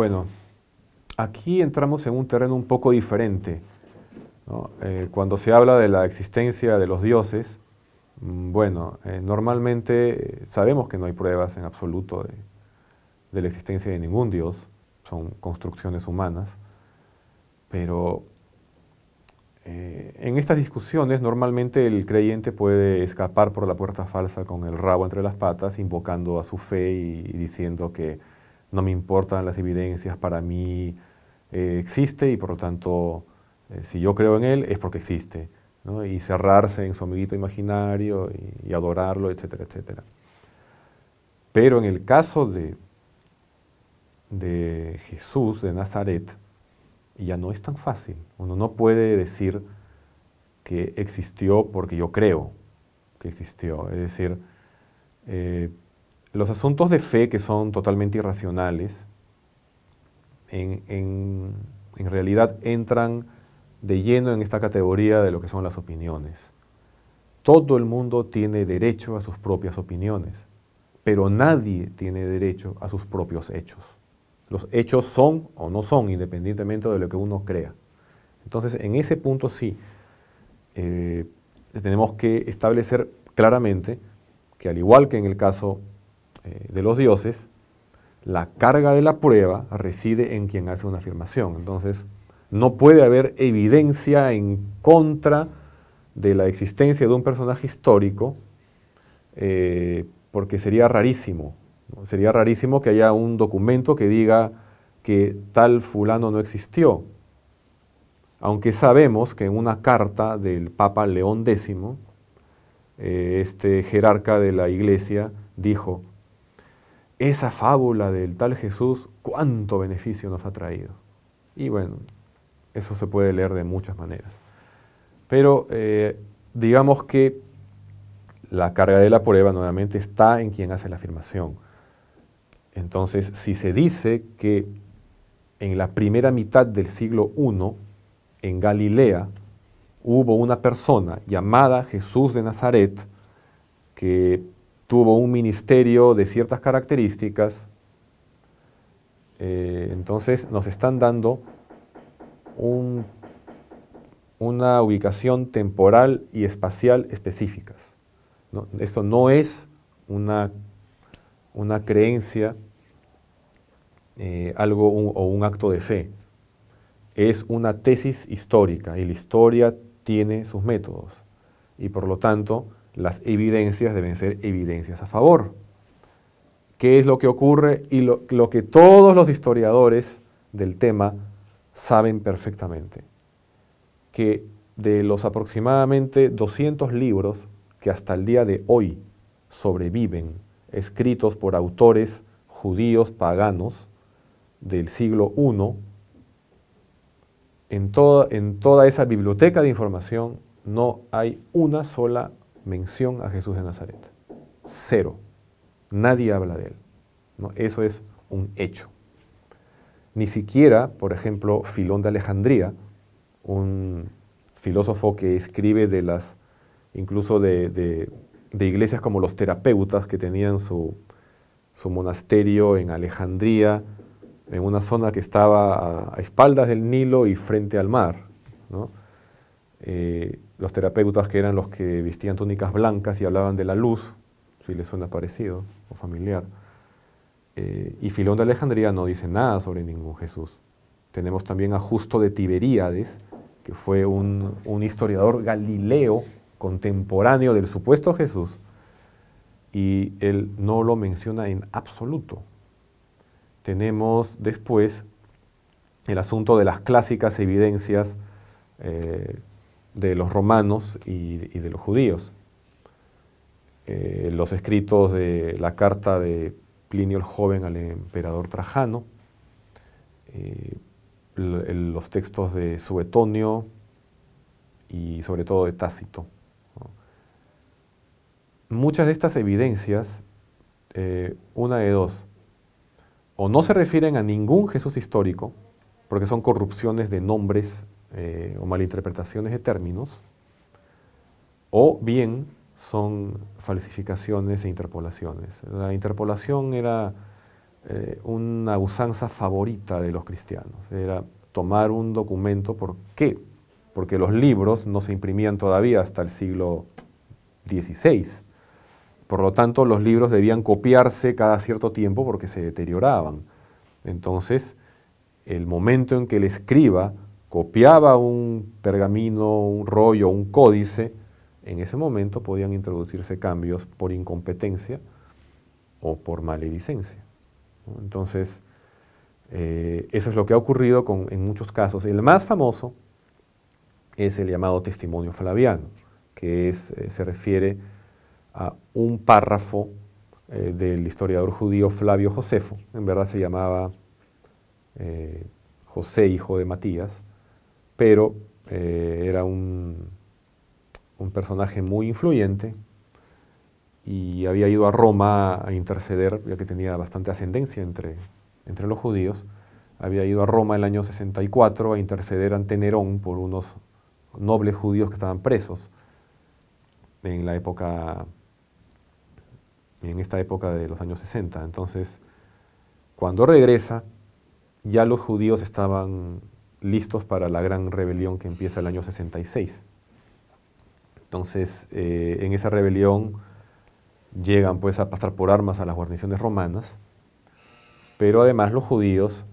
Bueno, aquí entramos en un terreno un poco diferente. Eh, cuando se habla de la existencia de los dioses, mm, bueno, eh, normalmente eh, sabemos que no hay pruebas en absoluto de, la existencia de ningún dios, son construcciones humanas, pero en estas discusiones normalmente el creyente puede escapar por la puerta falsa con el rabo entre las patas, invocando a su fe y diciendo que no me importan las evidencias, para mí eh, existe y por lo tanto, eh, si yo creo en él, es porque existe. Y cerrarse en su amiguito imaginario y, adorarlo, etcétera, etcétera. Pero en el caso de, de Jesús de Nazaret, ya no es tan fácil. Uno no puede decir que existió porque yo creo que existió. Es decir, eh, los asuntos de fe que son totalmente irracionales, en, realidad entran de lleno en esta categoría de lo que son las opiniones. Todo el mundo tiene derecho a sus propias opiniones, pero nadie tiene derecho a sus propios hechos. Los hechos son o no son, independientemente de lo que uno crea. Entonces, en ese punto sí, eh, tenemos que establecer claramente que al igual que en el caso eh, de los dioses, la carga de la prueba reside en quien hace una afirmación. Entonces, no puede haber evidencia en contra de la existencia de un personaje histórico, eh, porque sería rarísimo. Sería rarísimo que haya un documento que diga que tal fulano no existió. Aunque sabemos que en una carta del Papa León X, eh, este jerarca de la Iglesia dijo, esa fábula del tal Jesús, cuánto beneficio nos ha traído. Y bueno, eso se puede leer de muchas maneras. Pero eh, digamos que la carga de la prueba nuevamente está en quien hace la afirmación. Entonces, si se dice que en la primera mitad del siglo I, en Galilea, hubo una persona llamada Jesús de Nazaret que tuvo un ministerio de ciertas características. Eh, entonces nos están dando una ubicación temporal y espacial específicas. Esto no es una, creencia eh, algo o un acto de fe. Es una tesis histórica y la historia tiene sus métodos. Y por lo tanto, las evidencias deben ser evidencias a favor. ¿Qué es lo que ocurre y lo, que todos los historiadores del tema saben perfectamente? Que de los aproximadamente 200 libros que hasta el día de hoy sobreviven, escritos por autores judíos paganos del siglo I, en toda, en toda esa biblioteca de información no hay una sola mención a Jesús de Nazaret. Cero. Nadie habla de él. ¿no? Eso es un hecho. Ni siquiera, por ejemplo, Filón de Alejandría, un filósofo que escribe de las, incluso de, iglesias como los terapeutas que tenían su, monasterio en Alejandría, en una zona que estaba a, espaldas del Nilo y frente al mar. Eh, los terapeutas que eran los que vestían túnicas blancas y hablaban de la luz, si les suena parecido o familiar. Eh, y Filón de Alejandría no dice nada sobre ningún Jesús. Tenemos también a Justo de Tiberíades, que fue un, historiador galileo contemporáneo del supuesto Jesús, y él no lo menciona en absoluto. Tenemos después el asunto de las clásicas evidencias eh, de los romanos y, de los judíos. Eh, los escritos de la carta de Plinio el Joven al emperador Trajano, eh, los textos de Suetonio y sobre todo de Tácito. Muchas de estas evidencias, eh, una de dos, o no se refieren a ningún Jesús histórico, porque son corrupciones de nombres eh, o malinterpretaciones de términos, o bien son falsificaciones e interpolaciones. La interpolación era eh, una usanza favorita de los cristianos, era tomar un documento, ¿por qué? Porque los libros no se imprimían todavía hasta el siglo XVI. Por lo tanto, los libros debían copiarse cada cierto tiempo porque se deterioraban. Entonces, el momento en que el escriba copiaba un pergamino, un rollo, un códice, en ese momento podían introducirse cambios por incompetencia o por maledicencia. Entonces, eh, eso es lo que ha ocurrido en muchos casos. El más famoso es el llamado testimonio flaviano, que eh, se refiere a un párrafo eh, del historiador judío Flavio Josefo, en verdad se llamaba José, hijo de Matías, pero eh, era un, un personaje muy influyente y había ido a Roma a interceder, ya que tenía bastante ascendencia entre, entre los judíos, había ido a Roma en el año 64 a interceder ante Nerón por unos nobles judíos que estaban presos en la época, en esta época de los años 60. Entonces, cuando regresa, ya los judíos estaban listos para la gran rebelión que empieza el año 66. Entonces, eh, en esa rebelión llegan pues a pasar por armas a las guarniciones romanas, pero además los judíos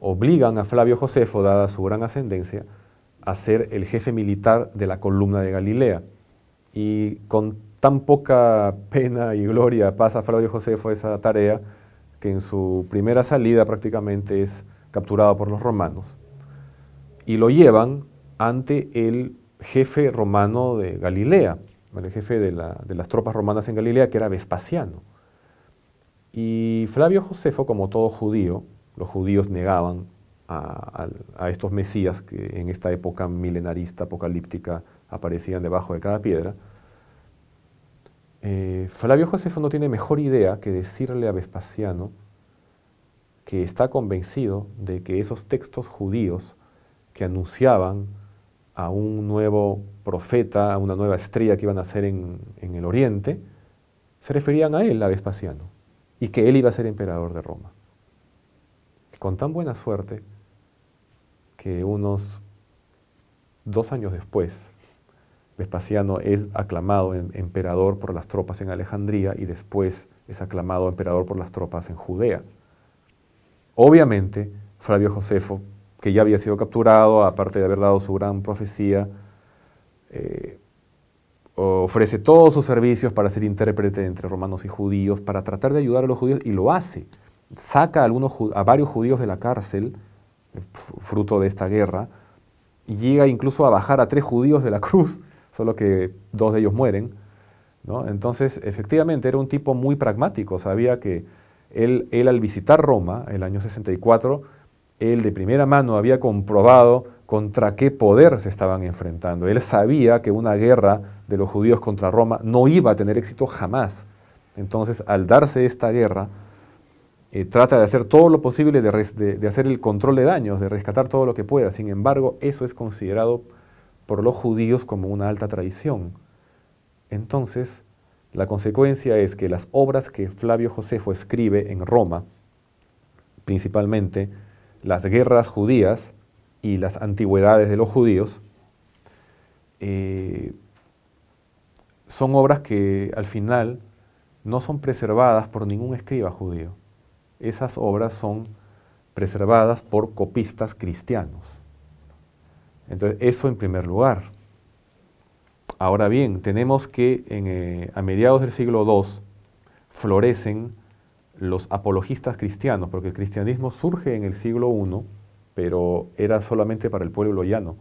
obligan a Flavio Josefo, dada su gran ascendencia, a ser el jefe militar de la columna de Galilea. Y con tan poca pena y gloria pasa Flavio Josefo esa tarea que en su primera salida prácticamente es capturado por los romanos y lo llevan ante el jefe romano de Galilea, el jefe de, las tropas romanas en Galilea, que era Vespasiano. Y Flavio Josefo, como todo judío, los judíos negaban a, estos mesías que en esta época milenarista, apocalíptica, aparecían debajo de cada piedra, eh, Flavio Josefo no tiene mejor idea que decirle a Vespasiano que está convencido de que esos textos judíos que anunciaban a un nuevo profeta, a una nueva estrella que iban a nacer en el oriente, se referían a él, a Vespasiano, y que él iba a ser emperador de Roma. Con tan buena suerte que unos dos años después, Vespasiano es aclamado em, emperador por las tropas en Alejandría y después es aclamado emperador por las tropas en Judea. Obviamente, Flavio Josefo que ya había sido capturado, aparte de haber dado su gran profecía, eh, ofrece todos sus servicios para ser intérprete entre romanos y judíos, para tratar de ayudar a los judíos, y lo hace. Saca a, algunos, a varios judíos de la cárcel, eh, fruto de esta guerra, y llega incluso a bajar a tres judíos de la cruz, solo que dos de ellos mueren. Entonces, efectivamente, era un tipo muy pragmático, sabía que él, él al visitar Roma, el año 64, él de primera mano había comprobado contra qué poder se estaban enfrentando. Él sabía que una guerra de los judíos contra Roma no iba a tener éxito jamás. Entonces, al darse esta guerra, eh, trata de hacer todo lo posible, de, de, hacer el control de daños, de rescatar todo lo que pueda. Sin embargo, eso es considerado por los judíos como una alta traición. Entonces, la consecuencia es que las obras que Flavio Josefo escribe en Roma, principalmente, las guerras judías y las antigüedades de los judíos, eh, son obras que al final no son preservadas por ningún escriba judío. Esas obras son preservadas por copistas cristianos. Entonces, eso en primer lugar. Ahora bien, tenemos que eh, a mediados del siglo II florecen los apologistas cristianos, porque el cristianismo surge en el siglo I, pero era solamente para el pueblo llano.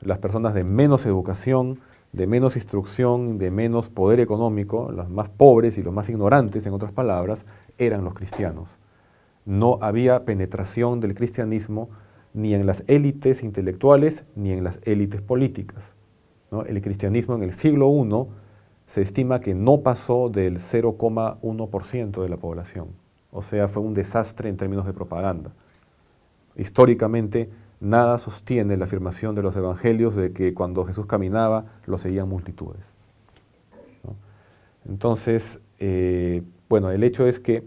Las personas de menos educación, de menos instrucción, de menos poder económico, las más pobres y los más ignorantes, en otras palabras, eran los cristianos. No había penetración del cristianismo ni en las élites intelectuales ni en las élites políticas. El cristianismo en el siglo I se estima que no pasó del 0,1% de la población. O sea, fue un desastre en términos de propaganda. Históricamente, nada sostiene la afirmación de los evangelios de que cuando Jesús caminaba lo seguían multitudes. Entonces, eh, bueno, el hecho es que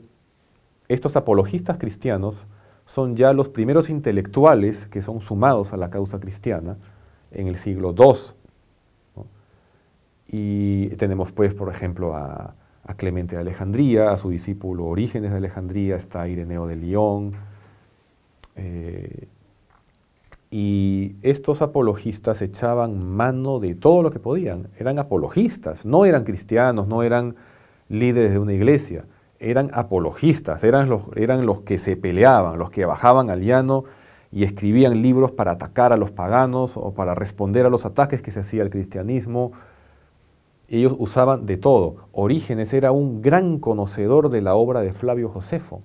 estos apologistas cristianos son ya los primeros intelectuales que son sumados a la causa cristiana en el siglo II y tenemos, pues, por ejemplo, a, Clemente de Alejandría, a su discípulo Orígenes de Alejandría, está Ireneo de León. Eh, y estos apologistas echaban mano de todo lo que podían. Eran apologistas, no eran cristianos, no eran líderes de una iglesia, eran apologistas, eran los, eran los que se peleaban, los que bajaban al llano y escribían libros para atacar a los paganos o para responder a los ataques que se hacía al cristianismo ellos usaban de todo. Orígenes era un gran conocedor de la obra de Flavio Josefo.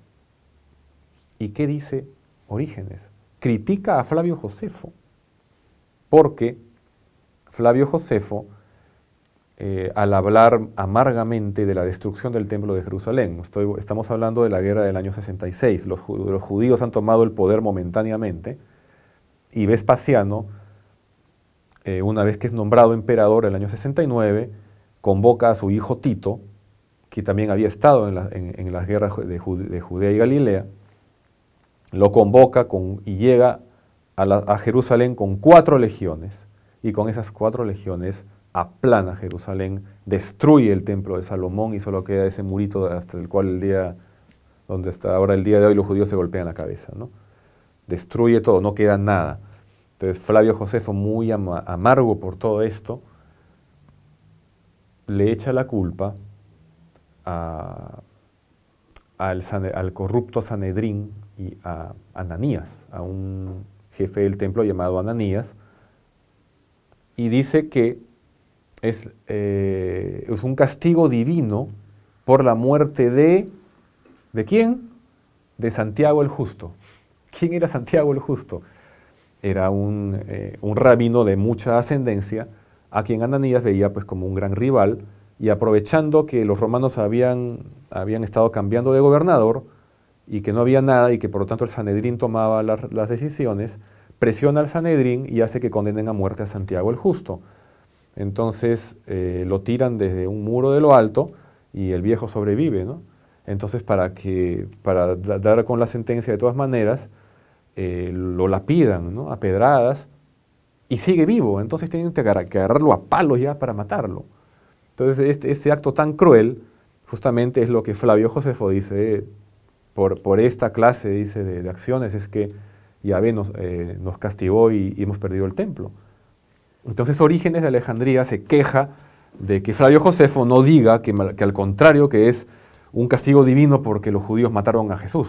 ¿Y qué dice Orígenes? Critica a Flavio Josefo, porque Flavio Josefo, eh, al hablar amargamente de la destrucción del templo de Jerusalén, estamos hablando de la guerra del año 66, los, judíos han tomado el poder momentáneamente, y Vespasiano, eh, una vez que es nombrado emperador el año 69, convoca a su hijo Tito, que también había estado en, las guerras de, Judea y Galilea, lo convoca y llega a, Jerusalén con cuatro legiones, y con esas cuatro legiones aplana Jerusalén, destruye el templo de Salomón y solo queda ese murito hasta el cual el día, donde está ahora el día de hoy los judíos se golpean la cabeza, ¿no? Destruye todo, no queda nada. Entonces Flavio Josefo, muy amargo por todo esto, le echa la culpa al, corrupto Sanedrín y a Ananías, a un jefe del templo llamado Ananías, y dice que eh, es, un castigo divino por la muerte de... ¿De quién? De Santiago el Justo. ¿Quién era Santiago el Justo? Era un eh, rabino de mucha ascendencia, a quien Ananías veía pues como un gran rival y aprovechando que los romanos habían, habían estado cambiando de gobernador y que no había nada y que por lo tanto el Sanedrín tomaba las decisiones, presiona al Sanedrín y hace que condenen a muerte a Santiago el Justo. Entonces eh, lo tiran desde un muro de lo alto y el viejo sobrevive, Entonces para, que, para dar con la sentencia de todas maneras, eh, lo lapidan, ¿no? A pedradas y sigue vivo, entonces tienen que agarrarlo a palos ya para matarlo. Entonces este, este, acto tan cruel justamente es lo que Flavio Josefo dice eh, por, esta clase de, acciones, es que Yahvé nos, eh, nos castigó y, hemos perdido el templo. Entonces Orígenes de Alejandría se queja de que Flavio Josefo no diga que, al contrario, que es un castigo divino porque los judíos mataron a Jesús.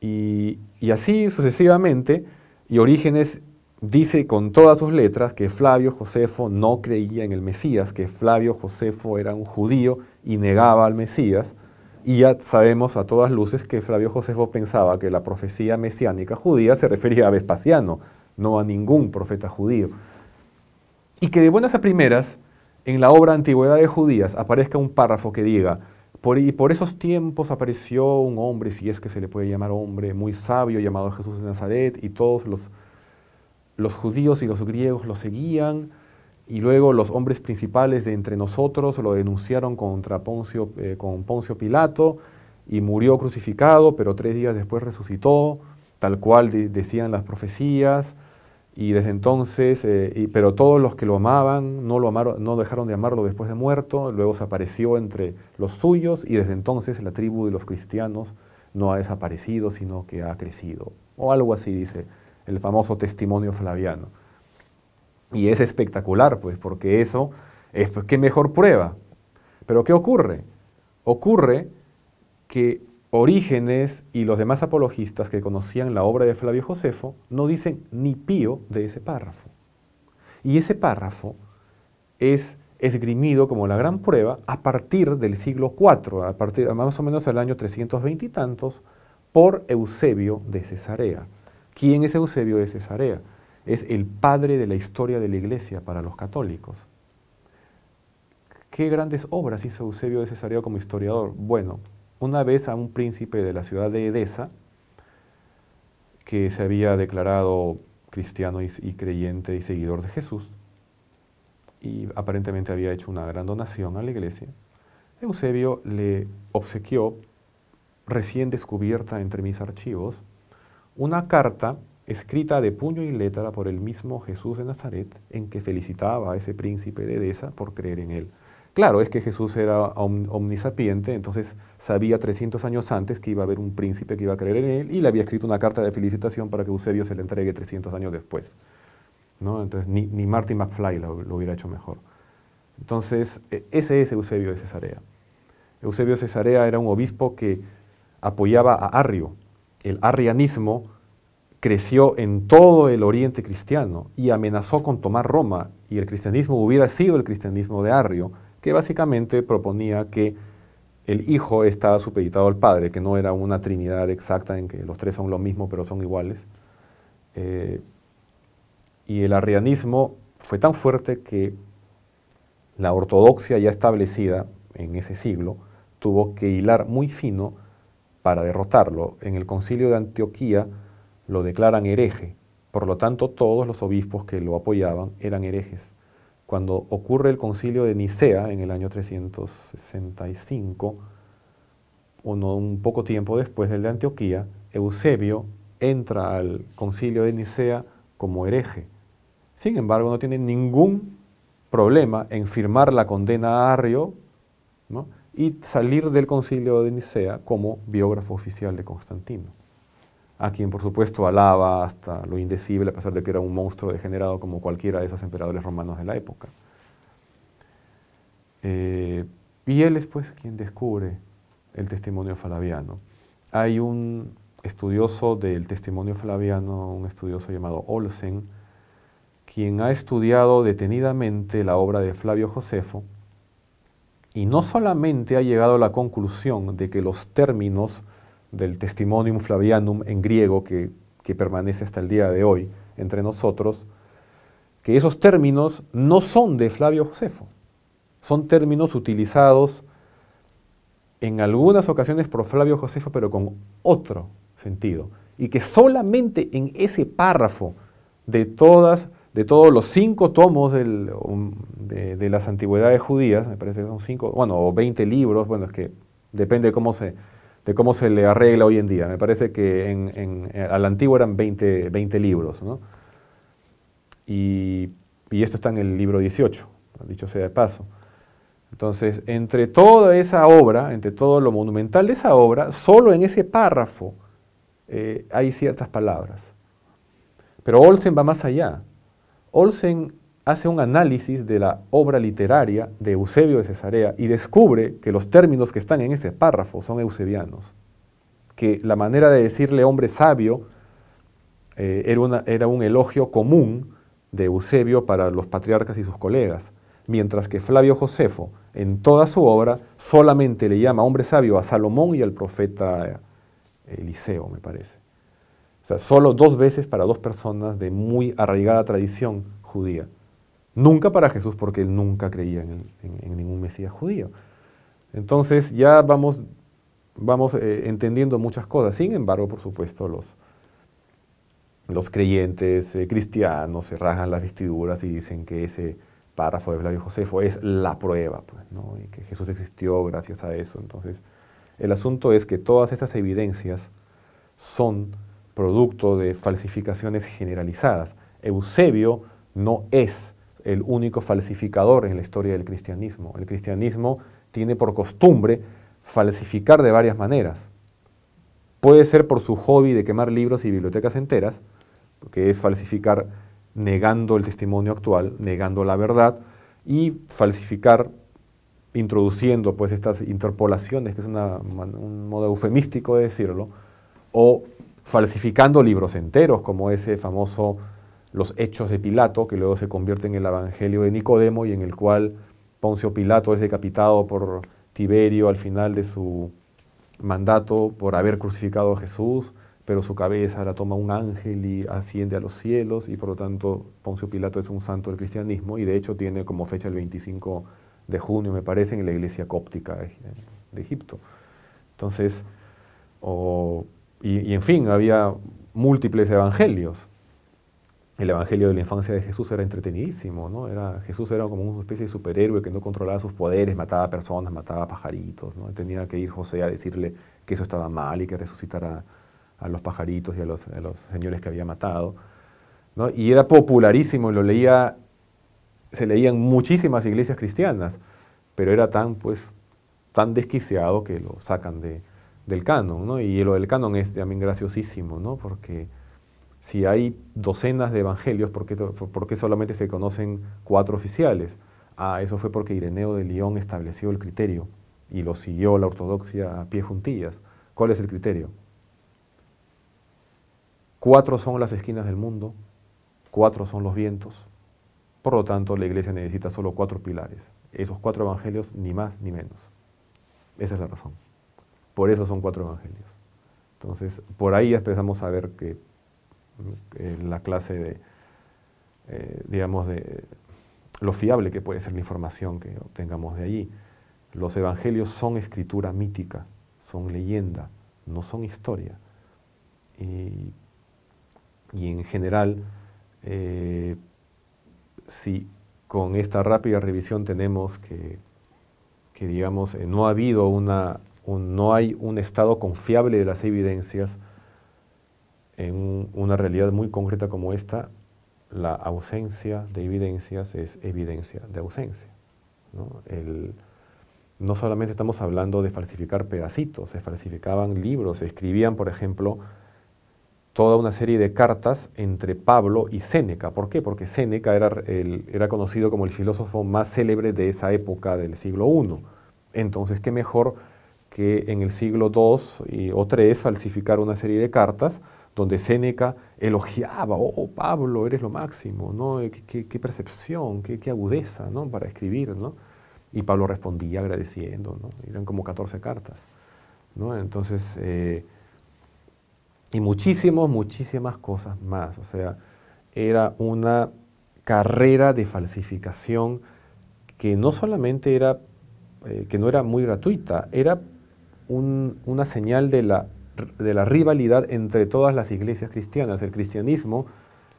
y, así sucesivamente, y Orígenes dice con todas sus letras que Flavio Josefo no creía en el Mesías, que Flavio Josefo era un judío y negaba al Mesías. Y ya sabemos a todas luces que Flavio Josefo pensaba que la profecía mesiánica judía se refería a Vespasiano, no a ningún profeta judío. Y que de buenas a primeras, en la obra Antigüedad de Judías aparezca un párrafo que diga, y por esos tiempos apareció un hombre, si es que se le puede llamar hombre, muy sabio, llamado Jesús de Nazaret, y todos los, judíos y los griegos lo seguían, y luego los hombres principales de entre nosotros lo denunciaron contra Poncio, eh, con Poncio Pilato, y murió crucificado, pero tres días después resucitó, tal cual decían las profecías, y desde entonces, eh, pero todos los que lo amaban no, lo no dejaron de amarlo después de muerto, luego se apareció entre los suyos y desde entonces la tribu de los cristianos no ha desaparecido, sino que ha crecido. O algo así dice el famoso testimonio flaviano. Y es espectacular, pues, porque eso es, pues, qué mejor prueba. Pero ¿qué ocurre? Ocurre que Orígenes y los demás apologistas que conocían la obra de Flavio Josefo no dicen ni pío de ese párrafo. Y ese párrafo es esgrimido como la gran prueba a partir del siglo IV, a partir más o menos del año 320 y tantos, por Eusebio de Cesarea. ¿Quién es Eusebio de Cesarea? Es el padre de la historia de la iglesia para los católicos. ¿Qué grandes obras hizo Eusebio de Cesarea como historiador? Bueno, una vez a un príncipe de la ciudad de Edesa, que se había declarado cristiano y, creyente y seguidor de Jesús, y aparentemente había hecho una gran donación a la iglesia, Eusebio le obsequió, recién descubierta entre mis archivos, una carta escrita de puño y letra por el mismo Jesús de Nazaret, en que felicitaba a ese príncipe de Edesa por creer en él. Claro, es que Jesús era omnisapiente, entonces sabía 300 años antes que iba a haber un príncipe que iba a creer en él y le había escrito una carta de felicitación para que Eusebio se le entregue 300 años después. Entonces, ni, ni McFly lo, hubiera hecho mejor. Entonces, e, ese es Eusebio de Cesarea. Eusebio de Cesarea era un obispo que apoyaba a Arrio. El arrianismo creció en todo el oriente cristiano y amenazó con tomar Roma, y el cristianismo hubiera sido el cristianismo de Arrio que básicamente proponía que el hijo estaba supeditado al padre, que no era una trinidad exacta en que los tres son lo mismo pero son iguales. Eh, y el arrianismo fue tan fuerte que la ortodoxia ya establecida en ese siglo tuvo que hilar muy fino para derrotarlo. En el concilio de Antioquía lo declaran hereje, por lo tanto todos los obispos que lo apoyaban eran herejes cuando ocurre el concilio de Nicea en el año 365, un poco tiempo después del de Antioquía, Eusebio entra al concilio de Nicea como hereje. Sin embargo, no tiene ningún problema en firmar la condena a Arrio y salir del concilio de Nicea como biógrafo oficial de Constantino a quien por supuesto alaba hasta lo indecible, a pesar de que era un monstruo degenerado como cualquiera de esos emperadores romanos de la época. Eh, y él es pues quien descubre el testimonio flaviano Hay un estudioso del testimonio flaviano, un estudioso llamado Olsen, quien ha estudiado detenidamente la obra de Flavio Josefo y no solamente ha llegado a la conclusión de que los términos del testimonium flavianum en griego que, permanece hasta el día de hoy entre nosotros, que esos términos no son de Flavio Josefo, son términos utilizados en algunas ocasiones por Flavio Josefo, pero con otro sentido, y que solamente en ese párrafo de, todas, de todos los cinco tomos um, de, de, las antigüedades judías, me parece que son cinco, bueno, o veinte libros, bueno, es que depende de cómo se, de cómo se le arregla hoy en día. Me parece que en, eh, antiguo la antigua eran 20, libros, y, esto está en el libro 18, dicho sea de paso. Entonces, entre toda esa obra, entre todo lo monumental de esa obra, solo en ese párrafo eh, hay ciertas palabras. Pero Olsen va más allá. Olsen hace un análisis de la obra literaria de Eusebio de Cesarea y descubre que los términos que están en ese párrafo son eusebianos, que la manera de decirle hombre sabio eh, era, era un elogio común de Eusebio para los patriarcas y sus colegas, mientras que Flavio Josefo en toda su obra solamente le llama hombre sabio a Salomón y al profeta eh, Eliseo, me parece. O sea, solo dos veces para dos personas de muy arraigada tradición judía. Nunca para Jesús, porque él nunca creía en, ningún Mesías judío. Entonces ya vamos, vamos eh, entendiendo muchas cosas. Sin embargo, por supuesto, los, los creyentes eh, cristianos se rajan las vestiduras y dicen que ese párrafo de Flavio Josefo es la prueba, pues, y que Jesús existió gracias a eso. Entonces, el asunto es que todas estas evidencias son producto de falsificaciones generalizadas. Eusebio no es el único falsificador en la historia del cristianismo. El cristianismo tiene por costumbre falsificar de varias maneras. Puede ser por su hobby de quemar libros y bibliotecas enteras, que es falsificar negando el testimonio actual, negando la verdad, y falsificar introduciendo pues estas interpolaciones, que es un modo eufemístico de decirlo, o falsificando libros enteros, como ese famoso los hechos de Pilato, que luego se convierte en el Evangelio de Nicodemo y en el cual Poncio Pilato es decapitado por Tiberio al final de su mandato por haber crucificado a Jesús, pero su cabeza la toma un ángel y asciende a los cielos y por lo tanto Poncio Pilato es un santo del cristianismo y de hecho tiene como fecha el 25 de junio, me parece, en la iglesia cóptica de Egipto. Entonces, y en fin, había múltiples evangelios el Evangelio de la infancia de Jesús era entretenidísimo, ¿no? Era, Jesús era como una especie de superhéroe que no controlaba sus poderes, mataba personas, mataba pajaritos, ¿no? Tenía que ir José a decirle que eso estaba mal y que resucitara a los pajaritos y a los, los señores que había matado, ¿no? Y era popularísimo, lo leía, se leían muchísimas iglesias cristianas, pero era tan, pues, tan desquiciado que lo sacan de, del canon, ¿no? Y lo del canon es también graciosísimo, ¿no? Porque si hay docenas de evangelios, ¿por qué, solamente se conocen cuatro oficiales? Ah, eso fue porque Ireneo de León estableció el criterio y lo siguió la ortodoxia a pie juntillas. ¿Cuál es el criterio? Cuatro son las esquinas del mundo, cuatro son los vientos. Por lo tanto, la iglesia necesita solo cuatro pilares. Esos cuatro evangelios, ni más ni menos. Esa es la razón. Por eso son cuatro evangelios. Entonces, por ahí empezamos a ver que eh, la clase de, eh, de lo fiable que puede ser la información que obtengamos de allí. Los evangelios son escritura mítica, son leyenda, no son historia. Y, en general, eh, si con esta rápida revisión tenemos que, que digamos, no ha habido una, no hay un estado confiable de las evidencias, en una realidad muy concreta como esta, la ausencia de evidencias es evidencia de ausencia. ¿no? solamente estamos hablando de falsificar pedacitos, se falsificaban libros, se escribían, por ejemplo, toda una serie de cartas entre Pablo y Séneca. ¿Por qué? Porque Séneca era, era conocido como el filósofo más célebre de esa época del siglo I. Entonces, ¿qué mejor? que en el siglo II o III falsificaron una serie de cartas donde Séneca elogiaba, oh Pablo, eres lo máximo, ¿no? Eh, qué, percepción, qué, agudeza, ¿no? Para escribir, ¿no? Y Pablo respondía agradeciendo, Eran como 14 cartas, Entonces, eh, y muchísimas, muchísimas cosas más, o sea, era una carrera de falsificación que no solamente era, eh, que no era muy gratuita, era una señal de la, rivalidad entre todas las iglesias cristianas. El cristianismo,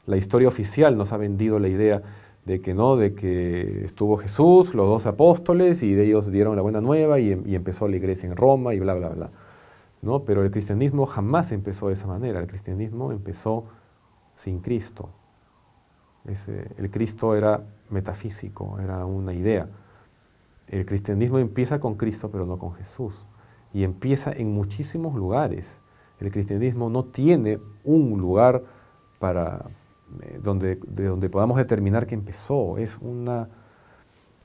la historia oficial nos ha vendido la idea de que no, de que estuvo Jesús, los dos apóstoles, y de ellos dieron la buena nueva y, em, empezó la iglesia en Roma y bla, bla, bla. ¿no? Pero el cristianismo jamás empezó de esa manera, el cristianismo empezó sin Cristo. el Cristo era metafísico, era una idea. El cristianismo empieza con Cristo, pero no con Jesús y empieza en muchísimos lugares. El cristianismo no tiene un lugar para eh, donde, de donde podamos determinar que empezó. Es una,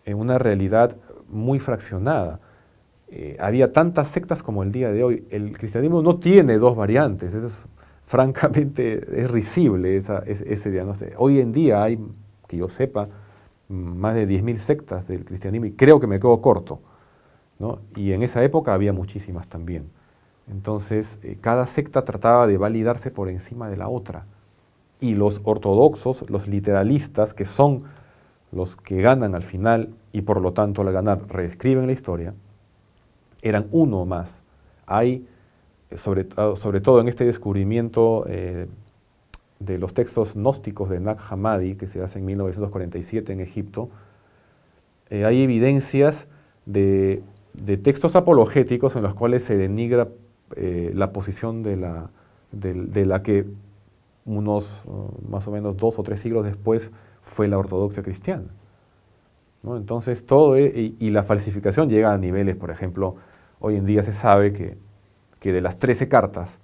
eh, una realidad muy fraccionada. Eh, había tantas sectas como el día de hoy. El cristianismo no tiene dos variantes. francamente, es risible ese diagnóstico. Hoy en día hay, que yo sepa, más de 10.000 sectas del cristianismo y creo que me quedo corto. Y en esa época había muchísimas también. Entonces, eh, cada secta trataba de validarse por encima de la otra. Y los ortodoxos, los literalistas, que son los que ganan al final y por lo tanto al ganar reescriben la historia, eran uno más. Hay, eh, sobre, sobre todo en este descubrimiento eh, de los textos gnósticos de Nag Hammadi, que se hace en 1947 en Egipto, hay evidencias de de textos apologéticos en los cuales se denigra eh, la posición de la, que unos eh, más o menos dos o tres siglos después fue la ortodoxia cristiana. Entonces, todo, e, y, la falsificación llega a niveles, por ejemplo, hoy en día se sabe que, de las 13 cartas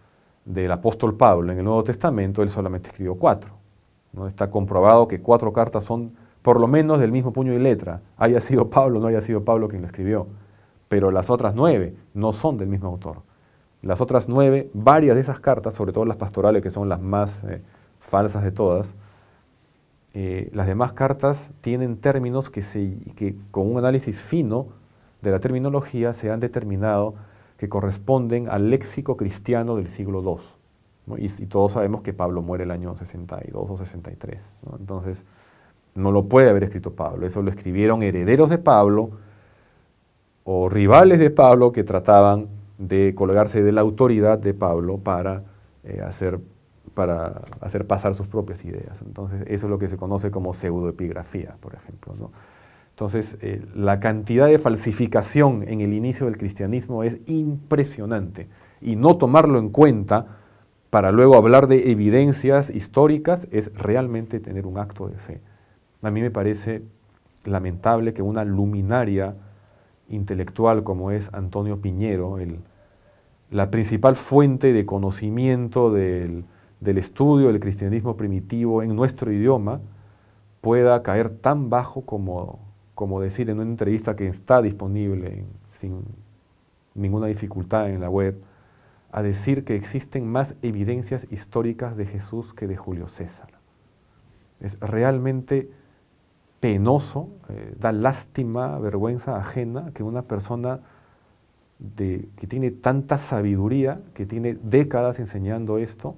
del apóstol Pablo en el Nuevo Testamento, él solamente escribió cuatro. ¿no? Está comprobado que cuatro cartas son por lo menos del mismo puño y letra, haya sido Pablo o no haya sido Pablo quien lo escribió pero las otras nueve no son del mismo autor. Las otras nueve, varias de esas cartas, sobre todo las pastorales, que son las más eh, falsas de todas, eh, las demás cartas tienen términos que, que con un análisis fino de la terminología se han determinado que corresponden al léxico cristiano del siglo II. Y, todos sabemos que Pablo muere el año 62 o 63. Entonces, no lo puede haber escrito Pablo. Eso lo escribieron herederos de Pablo o rivales de Pablo que trataban de colgarse de la autoridad de Pablo para, eh, hacer, para hacer pasar sus propias ideas. Entonces, eso es lo que se conoce como pseudoepigrafía, por ejemplo. Entonces, eh, la cantidad de falsificación en el inicio del cristianismo es impresionante y no tomarlo en cuenta para luego hablar de evidencias históricas es realmente tener un acto de fe. A mí me parece lamentable que una luminaria intelectual como es Antonio Piñero, la principal fuente de conocimiento del, estudio del cristianismo primitivo en nuestro idioma, pueda caer tan bajo como, como decir en una entrevista que está disponible sin ninguna dificultad en la web, a decir que existen más evidencias históricas de Jesús que de Julio César. Es realmente penoso, eh, da lástima, vergüenza ajena que una persona que tiene tanta sabiduría, que tiene décadas enseñando esto,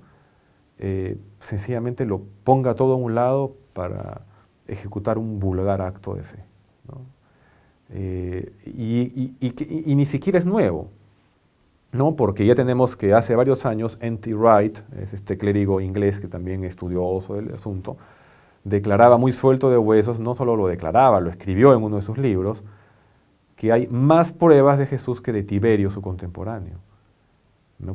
eh, sencillamente lo ponga todo a un lado para ejecutar un vulgar acto de fe. Eh, y, ni siquiera es nuevo, ¿no? porque ya tenemos que hace varios años, N.T. Wright, es este clérigo inglés que también estudioso del asunto, declaraba muy suelto de huesos, no solo lo declaraba, lo escribió en uno de sus libros, que hay más pruebas de Jesús que de Tiberio, su contemporáneo.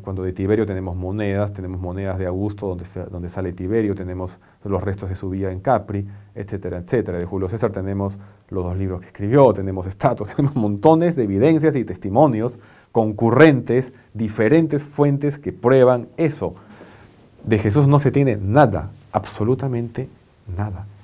Cuando de Tiberio tenemos monedas, tenemos monedas de Augusto donde, sale Tiberio, tenemos los restos de su vida en Capri, etcétera, etcétera. De Julio César tenemos los dos libros que escribió, tenemos estatuas, tenemos montones de evidencias y testimonios concurrentes, diferentes fuentes que prueban eso. De Jesús no se tiene nada, absolutamente nada nada.